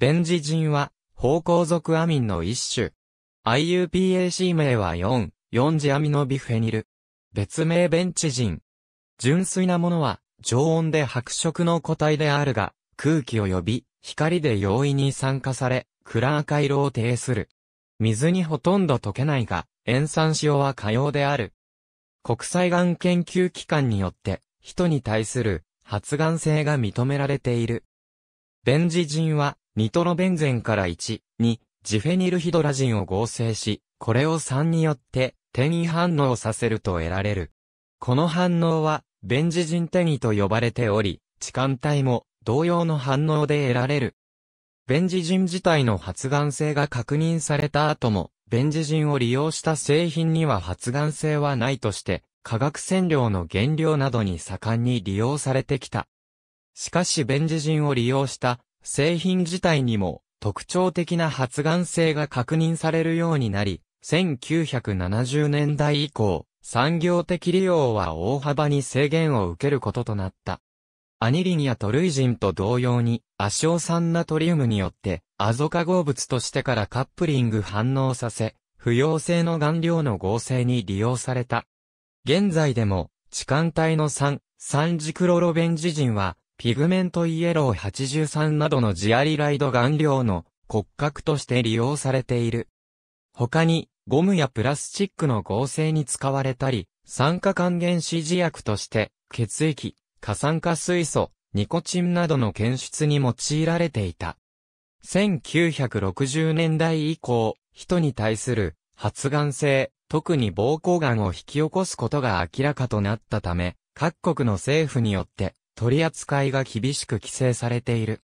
ベンジジンは、芳香族アミンの一種。IUPAC 名は4、4次アミノビフェニル。別名ベンチジン。純粋なものは、常温で白色の個体であるが、空気を呼び、光で容易に酸化され、暗赤色を呈する。水にほとんど溶けないが、塩酸塩は可用である。国際がん研究機関によって、人に対する発がん性が認められている。ベンジジンは、ニトロベンゼンから1、2、ジフェニルヒドラジンを合成し、これを3によって転移反応させると得られる。この反応は、ベンジジン転移と呼ばれており、痴漢体も同様の反応で得られる。ベンジジン自体の発がん性が確認された後も、ベンジジンを利用した製品には発がん性はないとして、化学染料の原料などに盛んに利用されてきた。しかしベンジジンを利用した製品自体にも特徴的な発がん性が確認されるようになり、1970年代以降、産業的利用は大幅に制限を受けることとなった。アニリンやトルイジンと同様に、アシオ酸ナトリウムによって、アゾ化合物としてからカップリング反応させ、不溶性の顔料の合成に利用された。現在でも、痴漢体の酸、酸ジクロロベンジジンは、ピグメントイエロー83などのジアリライド顔料の骨格として利用されている。他に、ゴムやプラスチックの合成に使われたり、酸化還元指示薬として、血液、過酸化水素、ニコチンなどの検出に用いられていた。1960年代以降、人に対する発がん性、特に膀胱がんを引き起こすことが明らかとなったため、各国の政府によって取り扱いが厳しく規制されている。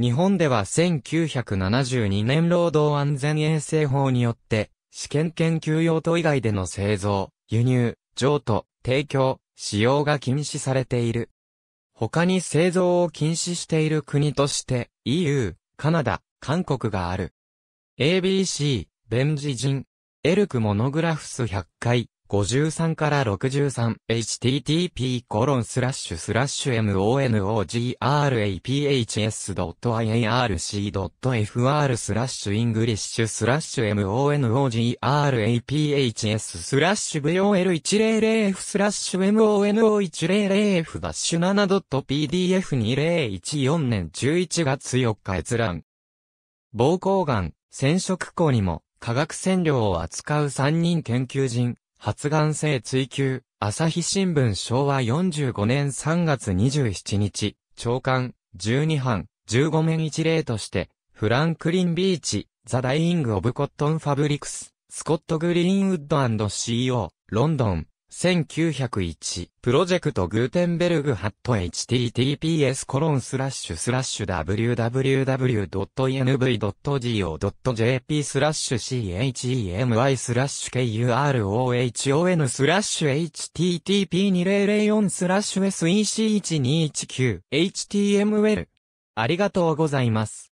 日本では1972年労働安全衛生法によって、試験研究用途以外での製造、輸入、譲渡、提供、使用が禁止されている。他に製造を禁止している国として EU、カナダ、韓国がある。ABC、ベンジジン、エルクモノグラフス100回、53から 63http://monograph.iarc.fr s スラッシュイングリッシュスラッシュ monograph s スラッシュ vol100f スラッシュ mono100f-7.pdf2014 年11月4日閲覧。膀胱癌、染色庫にも、化学染料を扱う3人研究人。発願性追求、朝日新聞昭和45年3月27日、長官、12班、15面一例として、フランクリン・ビーチ、ザ・ダイイング・オブ・コットン・ファブリクス、スコット・グリーンウッド &CEO、ロンドン、1901、プロジェクトグーテンベルグハット https コロンスラッシュスラッシュ www.env.go.jp スラッシュ chemi スラッシュ kurohon スラッシュ http2004 スラッシュ sec1219html ありがとうございます。